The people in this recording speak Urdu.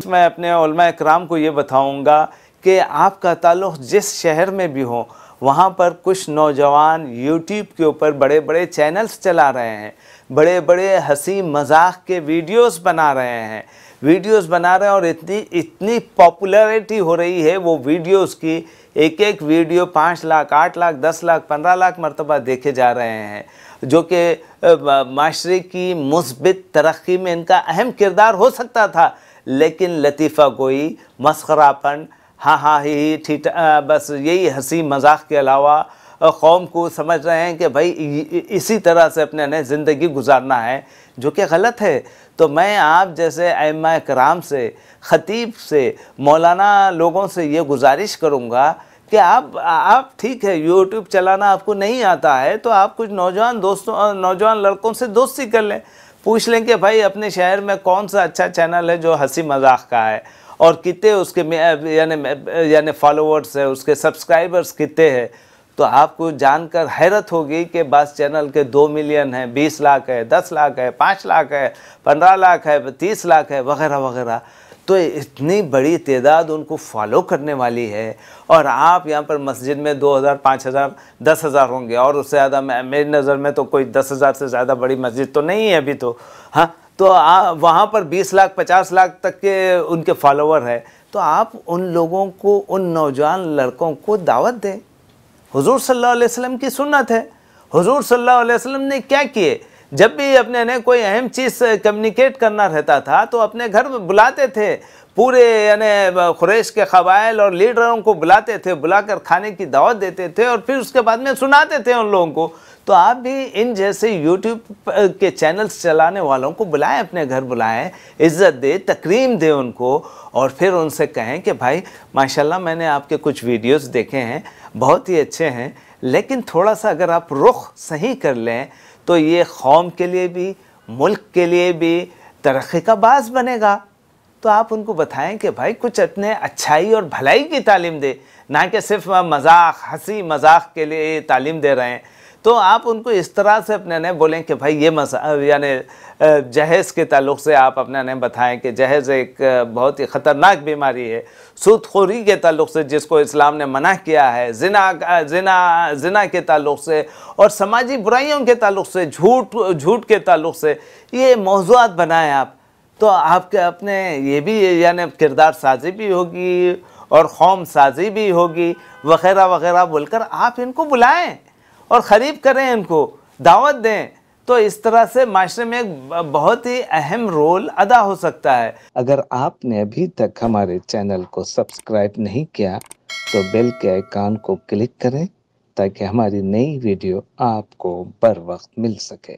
میں اپنے علماء اکرام کو یہ بتاؤں گا کہ آپ کا تعلق جس شہر میں بھی ہو وہاں پر کچھ نوجوان یوٹیوب کے اوپر بڑے بڑے چینلز چلا رہے ہیں بڑے بڑے ہنسی مذاق کے ویڈیوز بنا رہے ہیں ویڈیوز بنا رہے ہیں اور اتنی اتنی پاپولرٹی ہو رہی ہے وہ ویڈیوز کی ایک ایک ویڈیو پانچ لاکھ آٹھ لاکھ دس لاکھ پندرہ لاکھ مرتبہ دیکھے جا رہے ہیں جو کہ معاشرے کی مثبت ترقی میں ان کا اہم کردار ہو سکتا تھا لیکن لطیفہ گوئی مسخرہ پن ہاں ہاں ہی ٹھیٹا بس یہی ہنسی مذاق کے علاوہ قوم کو سمجھ رہے ہیں کہ بھائی اسی طرح سے اپنے نئے زندگی گزارنا ہے جو کہ غلط ہے تو میں آپ جیسے ایمہ کرام سے خطیب سے مولانا لوگوں سے یہ گزارش کروں گا کہ آپ آپ ٹھیک ہے یوٹیوب چلانا آپ کو نہیں آتا ہے تو آپ کچھ نوجوان دوستوں نوجوان لڑکوں سے دوستی کر لیں پوچھ لیں کہ بھائی اپنے شہر میں کون سا اچھا چینل ہے جو ہنسی مذاق کا ہے اور کتنے اس کے یعنی یعنی فالوورس ہے اس کے سبسکرائبرس کتنے ہیں تو آپ کو جان کر حیرت ہوگی کہ بس چینل کے دو ملین ہیں بیس لاکھ ہے دس لاکھ ہے پانچ لاکھ ہے پندرہ لاکھ ہے تیس لاکھ ہے وغیرہ وغیرہ تو اتنی بڑی تعداد ان کو فالو کرنے والی ہے اور آپ یہاں پر مسجد میں دو ہزار پانچ ہزار دس ہزار ہوں گے اور اس سے زیادہ میری نظر میں تو کوئی دس ہزار سے زیادہ بڑی مسجد تو نہیں ہے ابھی تو ہاں تو وہاں پر بیس لاکھ پچاس لاکھ تک کے ان کے فالوور ہیں تو آپ ان لوگوں کو ان نوجوان لڑکوں کو دعوت دیں حضور صلی اللہ علیہ وسلم کی سنت ہے حضور صلی اللہ علیہ وسلم نے کیا کیے جب بھی اپنے نے کوئی اہم چیز کمیونیکیٹ کرنا رہتا تھا تو اپنے گھر میں بلاتے تھے پورے یعنی خریش کے قبائل اور لیڈروں کو بلاتے تھے بلا کر کھانے کی دعوت دیتے تھے اور پھر اس کے بعد میں سناتے تھے ان لوگوں کو تو آپ بھی ان جیسے یوٹیوب کے چینلز چلانے والوں کو بلائیں اپنے گھر بلائیں عزت دے تقریم دے ان کو اور پھر ان سے کہیں کہ بھائی ماشاءاللہ اللہ میں نے آپ کے کچھ ویڈیوز دیکھے ہیں بہت ہی اچھے ہیں لیکن تھوڑا سا اگر آپ رخ صحیح کر لیں تو یہ قوم کے لیے بھی ملک کے لیے بھی ترقی کا باز بنے گا تو آپ ان کو بتائیں کہ بھائی کچھ اپنے اچھائی اور بھلائی کی تعلیم دے نہ کہ صرف مذاق ہنسی مذاق کے لیے تعلیم دے رہے ہیں تو آپ ان کو اس طرح سے اپنے نے بولیں کہ بھائی یہ مسئلہ یعنی جہیز کے تعلق سے آپ اپنے نے بتائیں کہ جہیز ایک بہت ہی خطرناک بیماری ہے سود خوری کے تعلق سے جس کو اسلام نے منع کیا ہے زنا زنا زنا کے تعلق سے اور سماجی برائیوں کے تعلق سے جھوٹ جھوٹ کے تعلق سے یہ موضوعات بنائیں آپ تو آپ کے اپنے یہ بھی یعنی کردار سازی بھی ہوگی اور قوم سازی بھی ہوگی وغیرہ وغیرہ بول کر آپ ان کو بلائیں اور قریب کریں ان کو دعوت دیں تو اس طرح سے معاشرے میں ایک بہت ہی اہم رول ادا ہو سکتا ہے اگر آپ نے ابھی تک ہمارے چینل کو سبسکرائب نہیں کیا تو بیل کے آئیکن کو کلک کریں تاکہ ہماری نئی ویڈیو آپ کو بر وقت مل سکے